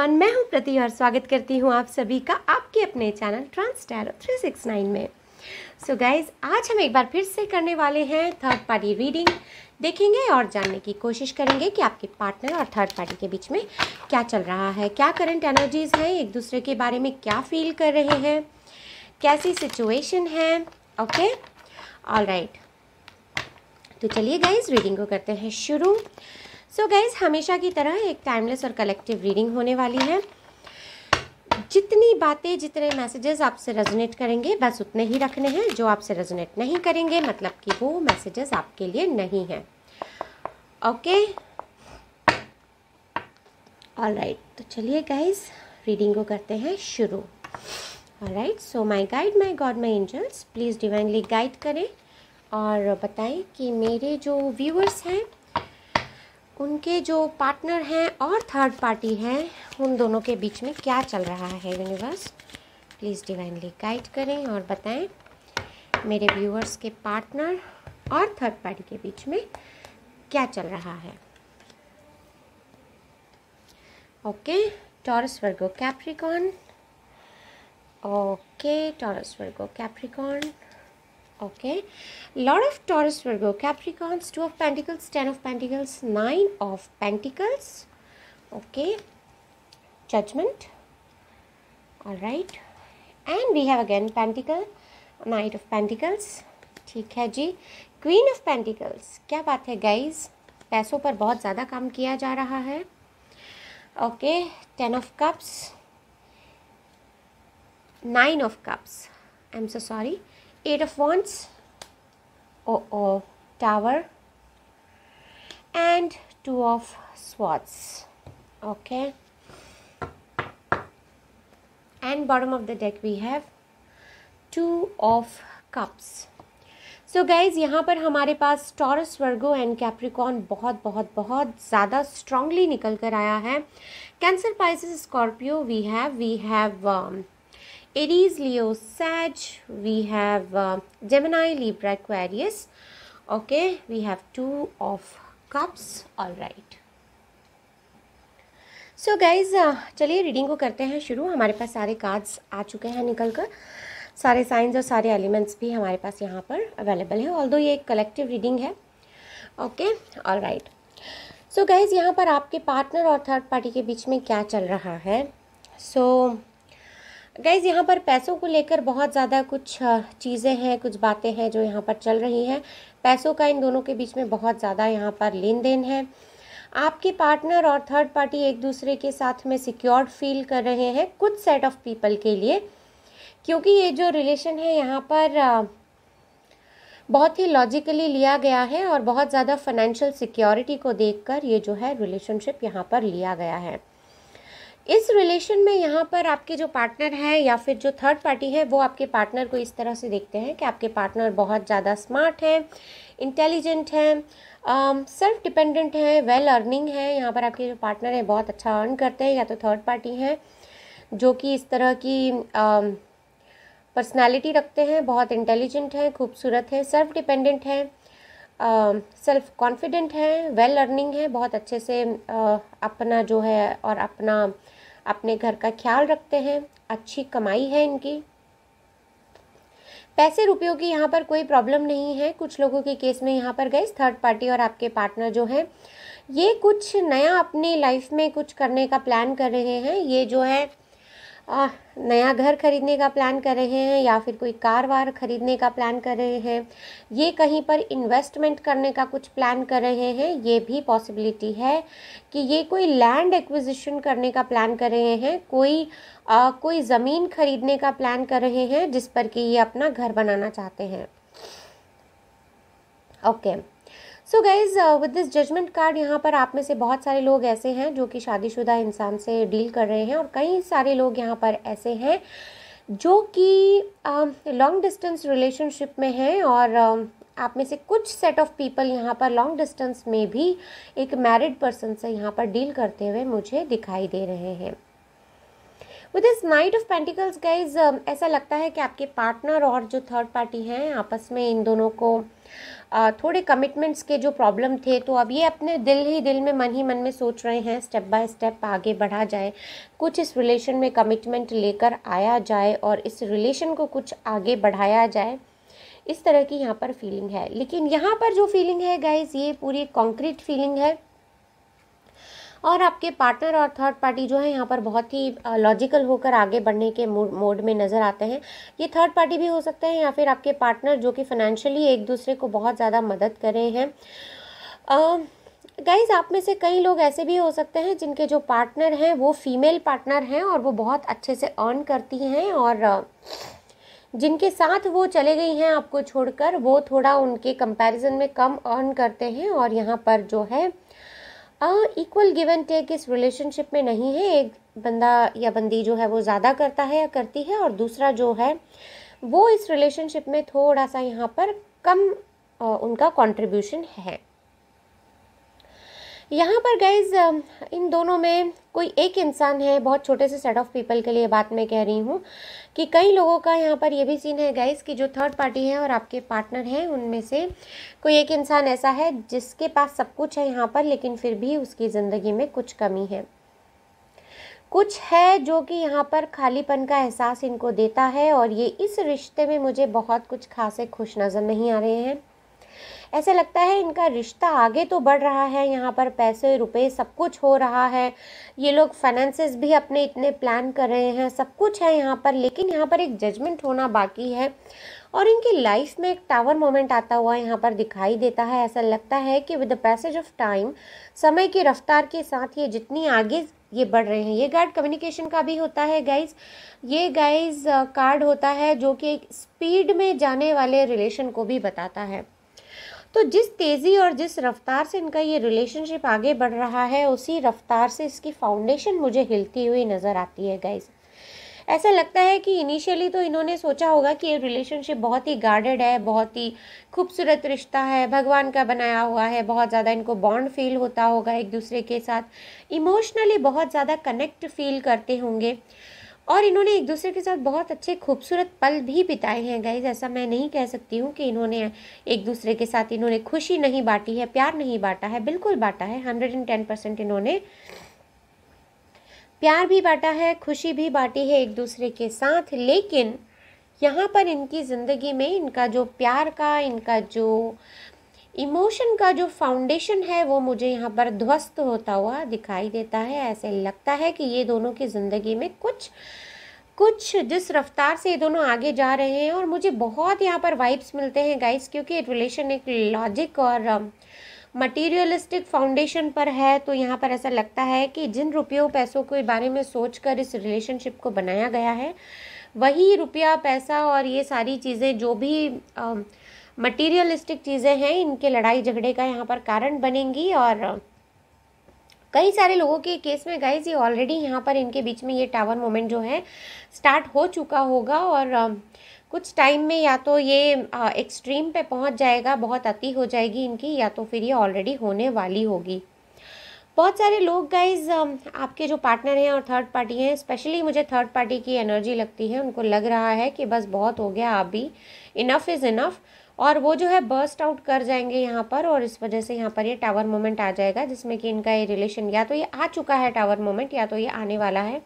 Everyone मैं हूं प्रति और स्वागत करती हूं आप सभी का आपके अपने चैनल ट्रांस सिक्स नाइन में सो so गाइज आज हम एक बार फिर से करने वाले हैं थर्ड पार्टी रीडिंग देखेंगे और जानने की कोशिश करेंगे कि आपके पार्टनर और थर्ड पार्टी के बीच में क्या चल रहा है क्या करंट एनर्जीज हैं एक दूसरे के बारे में क्या फील कर रहे हैं कैसी सिचुएशन है ओके ऑल राइट तो चलिए गाइज रीडिंग को करते हैं शुरू सो so हमेशा की तरह एक टाइमलेस और कलेक्टिव रीडिंग होने वाली है जितनी बातें जितने मैसेजेस आपसे रेजोनेट करेंगे बस उतने ही रखने हैं जो आपसे रेजोनेट नहीं करेंगे मतलब कि वो मैसेजेस आपके लिए नहीं हैं ओके ऑल राइट तो चलिए गाइज रीडिंग को करते हैं शुरू all right so my guide my god my angels please divinely guide करें और बताएं कि मेरे जो व्यूअर्स हैं उनके जो पार्टनर हैं और थर्ड पार्टी हैं उन दोनों के बीच में क्या चल रहा है यूनिवर्स प्लीज़ डिवाइनली गाइड करें और बताएं मेरे व्यूअर्स के पार्टनर और थर्ड पार्टी के बीच में क्या चल रहा है okay Taurus Virgo Capricorn okay Taurus Virgo Capricorn okay lot of taurus virgo capricorns two of pentacles ten of pentacles nine of pentacles okay judgment all right and we have again pentacle knight of pentacles ठीक है जी queen of pentacles क्या बात है guys पैसों पर बहुत ज़्यादा काम किया जा रहा है okay ten of cups nine of cups I am so sorry eight of wands oh oh tower and two of swords okay and bottom of the deck we have two of cups so guys यहाँ पर हमारे पास Taurus Virgo and Capricorn बहुत बहुत बहुत ज़्यादा strongly निकल कर आया है Cancer Pisces Scorpio we have we have Aries, Leo, Sag, we have uh, Gemini, Libra, Aquarius. Okay, we have two of cups. All right. So guys uh, चलिए reading को करते हैं शुरू हमारे पास सारे कार्ड्स आ चुके हैं निकल कर सारे साइंस और सारे एलिमेंट्स भी हमारे पास यहाँ पर अवेलेबल है ऑल दो ये एक कलेक्टिव रीडिंग है okay all right so guys यहाँ पर आपके पार्टनर और थर्ड पार्टी के बीच में क्या चल रहा है सो so, गाइज़ यहाँ पर पैसों को लेकर बहुत ज़्यादा कुछ चीज़ें हैं कुछ बातें हैं जो यहाँ पर चल रही हैं पैसों का इन दोनों के बीच में बहुत ज़्यादा यहाँ पर लेन देन है आपके पार्टनर और थर्ड पार्टी एक दूसरे के साथ में सिक्योर्ड फील कर रहे हैं कुछ सेट ऑफ पीपल के लिए क्योंकि ये जो रिलेशन है यहाँ पर बहुत ही लॉजिकली लिया गया है और बहुत ज़्यादा फाइनेंशियल सिक्योरिटी को देखकर ये जो है रिलेशनशिप यहाँ पर लिया गया है इस रिलेशन में यहाँ पर आपके जो पार्टनर हैं या फिर जो थर्ड पार्टी है वो आपके पार्टनर को इस तरह से देखते हैं कि आपके पार्टनर बहुत ज़्यादा स्मार्ट हैं इंटेलिजेंट हैं सेल्फ um, डिपेंडेंट हैं वेल अर्निंग है यहाँ पर आपके जो पार्टनर हैं बहुत अच्छा अर्न करते हैं या तो थर्ड पार्टी हैं जो कि इस तरह की पर्सनैलिटी um, रखते हैं बहुत इंटेलिजेंट हैं खूबसूरत हैं सेल्फ डिपेंडेंट हैं सेल्फ um, कॉन्फिडेंट हैं वेल अर्निंग है बहुत अच्छे से uh, अपना जो है और अपना अपने घर का ख्याल रखते हैं अच्छी कमाई है इनकी पैसे रुपयों की यहाँ पर कोई प्रॉब्लम नहीं है कुछ लोगों के केस में यहाँ पर गए थर्ड पार्टी और आपके पार्टनर जो हैं ये कुछ नया अपनी लाइफ में कुछ करने का प्लान कर रहे हैं ये जो है आ, नया घर खरीदने का प्लान कर रहे हैं या फिर कोई कार वार खरीदने का प्लान कर रहे हैं ये कहीं पर इन्वेस्टमेंट करने का कुछ प्लान कर रहे हैं ये भी पॉसिबिलिटी है कि ये कोई लैंड एक्विजिशन करने का प्लान कर रहे हैं कोई आ, कोई ज़मीन खरीदने का प्लान कर रहे हैं जिस पर कि ये अपना घर बनाना चाहते हैं okay okay. So guys with this judgement card यहाँ पर आप में से बहुत सारे लोग ऐसे हैं जो कि शादीशुदा इंसान से डील कर रहे हैं और कई सारे लोग यहाँ पर ऐसे हैं जो कि लॉन्ग डिस्टेंस रिलेशनशिप में हैं और uh, आप में से कुछ सेट ऑफ पीपल यहाँ पर लॉन्ग डिस्टेंस में भी एक मैरिड पर्सन से यहाँ पर डील करते हुए मुझे दिखाई दे रहे हैं with this knight of pentacles guys ऐसा लगता है कि आपके पार्टनर और जो थर्ड पार्टी हैं आपस में इन दोनों को थोड़े कमिटमेंट्स के जो प्रॉब्लम थे तो अब ये अपने दिल ही दिल में मन ही मन में सोच रहे हैं स्टेप बाय स्टेप आगे बढ़ा जाए कुछ इस रिलेशन में कमिटमेंट लेकर आया जाए और इस रिलेशन को कुछ आगे बढ़ाया जाए इस तरह की यहाँ पर फीलिंग है लेकिन यहाँ पर जो फीलिंग है गाइज ये पूरी कॉन्क्रीट फीलिंग है और आपके पार्टनर और थर्ड पार्टी जो है यहाँ पर बहुत ही लॉजिकल होकर आगे बढ़ने के मोड में नज़र आते हैं ये थर्ड पार्टी भी हो सकते हैं या फिर आपके पार्टनर जो कि फाइनेंशियली एक दूसरे को बहुत ज़्यादा मदद कर रहे हैं गाइज आप में से कई लोग ऐसे भी हो सकते हैं जिनके जो पार्टनर हैं वो फीमेल पार्टनर हैं और वो बहुत अच्छे से अर्न करती हैं और जिनके साथ वो चले गई हैं आपको छोड़कर वो थोड़ा उनके कंपैरिजन में कम अर्न करते हैं और यहाँ पर जो है इक्वल गिव एंड टेक इस रिलेशनशिप में नहीं है एक बंदा या बंदी जो है वो ज़्यादा करता है या करती है और दूसरा जो है वो इस रिलेशनशिप में थोड़ा सा यहाँ पर कम uh, उनका कॉन्ट्रीब्यूशन है यहाँ पर गाइज इन दोनों में कोई एक इंसान है बहुत छोटे से सेट ऑफ पीपल के लिए बात मैं कह रही हूँ कि कई लोगों का यहाँ पर ये भी सीन है गाइज कि जो थर्ड पार्टी है और आपके पार्टनर हैं उनमें से कोई एक इंसान ऐसा है जिसके पास सब कुछ है यहाँ पर लेकिन फिर भी उसकी ज़िंदगी में कुछ कमी है कुछ है जो कि यहाँ पर खालीपन का एहसास इनको देता है और ये इस रिश्ते में मुझे बहुत कुछ खासे खुश नज़र नहीं आ रहे हैं ऐसे लगता है इनका रिश्ता आगे तो बढ़ रहा है यहाँ पर पैसे रुपए सब कुछ हो रहा है ये लोग फाइनेंसेस भी अपने इतने प्लान कर रहे हैं सब कुछ है यहाँ पर लेकिन यहाँ पर एक जजमेंट होना बाकी है और इनकी लाइफ में एक टावर मोमेंट आता हुआ यहाँ पर दिखाई देता है ऐसा लगता है कि with the passage of time समय की रफ्तार के साथ ये जितनी आगे ये बढ़ रहे हैं ये कार्ड कम्युनिकेशन का भी होता है गाइज ये गाइज कार्ड होता है जो कि एक स्पीड में जाने वाले रिलेशन को भी बताता है तो जिस तेज़ी और जिस रफ्तार से इनका ये रिलेशनशिप आगे बढ़ रहा है उसी रफ्तार से इसकी फाउंडेशन मुझे हिलती हुई नज़र आती है गाइज ऐसा लगता है कि इनिशियली तो इन्होंने सोचा होगा कि ये रिलेशनशिप बहुत ही गार्डेड है बहुत ही खूबसूरत रिश्ता है भगवान का बनाया हुआ है बहुत ज़्यादा इनको बॉन्ड फील होता होगा एक दूसरे के साथ इमोशनली बहुत ज़्यादा कनेक्ट फील करते होंगे और इन्होंने एक दूसरे के साथ बहुत अच्छे खूबसूरत पल भी बिताए हैं गाइज ऐसा मैं नहीं कह सकती हूँ कि इन्होंने एक दूसरे के साथ इन्होंने खुशी नहीं बांटी है प्यार नहीं बांटा है बिल्कुल बांटा है हंड्रेड एंड टेन परसेंट इन्होंने प्यार भी बांटा है खुशी भी बांटी है एक दूसरे के साथ लेकिन यहाँ पर इनकी ज़िंदगी में इनका जो प्यार का इनका जो इमोशन का जो फाउंडेशन है वो मुझे यहाँ पर ध्वस्त होता हुआ दिखाई देता है ऐसे लगता है कि ये दोनों की ज़िंदगी में कुछ कुछ जिस रफ्तार से ये दोनों आगे जा रहे हैं और मुझे बहुत यहाँ पर वाइब्स मिलते हैं गाइस क्योंकि रिलेशन एक लॉजिक और मटेरियलिस्टिक um, फाउंडेशन पर है तो यहाँ पर ऐसा लगता है कि जिन रुपयों पैसों के बारे में सोचकर इस रिलेशनशिप को बनाया गया है वही रुपया पैसा और ये सारी चीज़ें जो भी आ, um, मटीरियलिस्टिक चीज़ें हैं इनके लड़ाई झगड़े का यहाँ पर कारण बनेंगी और कई सारे लोगों के केस में गाइज ये ऑलरेडी यहाँ पर इनके बीच में ये टावर मोमेंट जो है स्टार्ट हो चुका होगा और um, कुछ टाइम में या तो ये एक्सट्रीम uh, पे पहुँच जाएगा बहुत अति हो जाएगी इनकी या तो फिर ये ऑलरेडी होने वाली होगी बहुत सारे लोग गाइज um, आपके जो पार्टनर हैं और थर्ड पार्टी हैं स्पेशली मुझे थर्ड पार्टी की एनर्जी लगती है उनको लग रहा है कि बस बहुत हो गया आप भी इनफ इज़ इनफ और वो जो है बर्स्ट आउट कर जाएंगे यहाँ पर और इस वजह से यहाँ पर ये टावर मोमेंट आ जाएगा जिसमें कि इनका ये रिलेशन या तो ये आ चुका है टावर मोमेंट या तो ये आने वाला है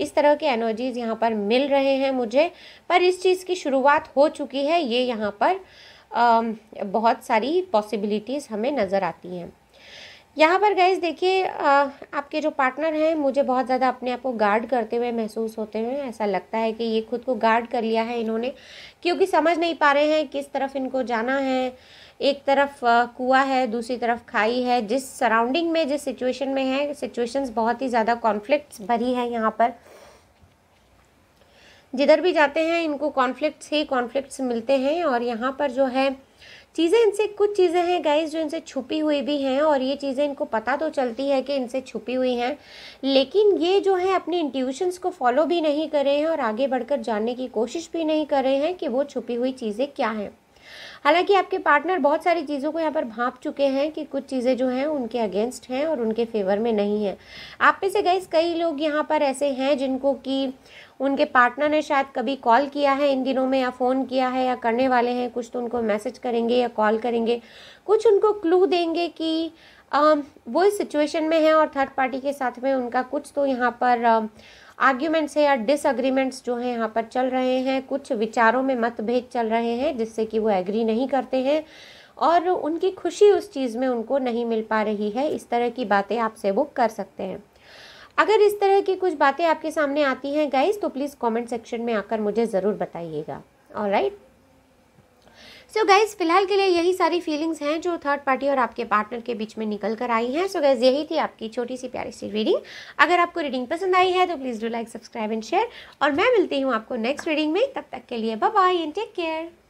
इस तरह के एनर्जीज यहाँ पर मिल रहे हैं मुझे पर इस चीज़ की शुरुआत हो चुकी है ये यहाँ पर आ, बहुत सारी पॉसिबिलिटीज़ हमें नज़र आती हैं यहाँ पर गैस देखिए आपके जो पार्टनर हैं मुझे बहुत ज़्यादा अपने आप को गार्ड करते हुए महसूस होते हुए ऐसा लगता है कि ये खुद को गार्ड कर लिया है इन्होंने क्योंकि समझ नहीं पा रहे हैं किस तरफ इनको जाना है एक तरफ कुआ है दूसरी तरफ खाई है जिस सराउंडिंग में जिस सिचुएशन में है सिचुएशंस बहुत ही ज़्यादा कॉन्फ्लिक्ट्स भरी है यहाँ पर जिधर भी जाते हैं इनको कॉन्फ्लिक्ट्स ही कॉन्फ्लिक्ट्स मिलते हैं और यहाँ पर जो है चीज़ें इनसे कुछ चीज़ें हैं गाइज जो इनसे छुपी हुई भी हैं और ये चीज़ें इनको पता तो चलती है कि इनसे छुपी हुई हैं लेकिन ये जो है अपने इंट्यूशंस को फॉलो भी नहीं कर रहे हैं और आगे बढ़कर जानने की कोशिश भी नहीं कर रहे हैं कि वो छुपी हुई चीज़ें क्या हैं हालांकि आपके पार्टनर बहुत सारी चीज़ों को यहाँ पर भाप चुके हैं कि कुछ चीज़ें जो हैं उनके अगेंस्ट हैं और उनके फेवर में नहीं है आप में से गैस कई लोग यहाँ पर ऐसे हैं जिनको कि उनके पार्टनर ने शायद कभी कॉल किया है इन दिनों में या फ़ोन किया है या करने वाले हैं कुछ तो उनको मैसेज करेंगे या कॉल करेंगे कुछ उनको क्लू देंगे कि वो इस सिचुएशन में है और थर्ड पार्टी के साथ में उनका कुछ तो यहाँ पर आर्ग्यूमेंट्स है या डिसअग्रीमेंट्स जो हैं यहाँ पर चल रहे हैं कुछ विचारों में मतभेद चल रहे हैं जिससे कि वो एग्री नहीं करते हैं और उनकी खुशी उस चीज़ में उनको नहीं मिल पा रही है इस तरह की बातें आपसे वो कर सकते हैं अगर इस तरह की कुछ बातें आपके सामने आती हैं गाइज तो प्लीज़ कमेंट सेक्शन में आकर मुझे ज़रूर बताइएगा all right so so guys फिलहाल के लिए यही सारी फीलिंग्स हैं जो थर्ड पार्टी और आपके पार्टनर के बीच में निकल कर आई हैं सो गैस गाइज़ यही थी आपकी छोटी सी प्यारी सी रीडिंग अगर आपको रीडिंग पसंद आई है तो please do like subscribe and share और मैं मिलती हूँ आपको नेक्स्ट रीडिंग में तब तक के लिए बाय एंड टेक केयर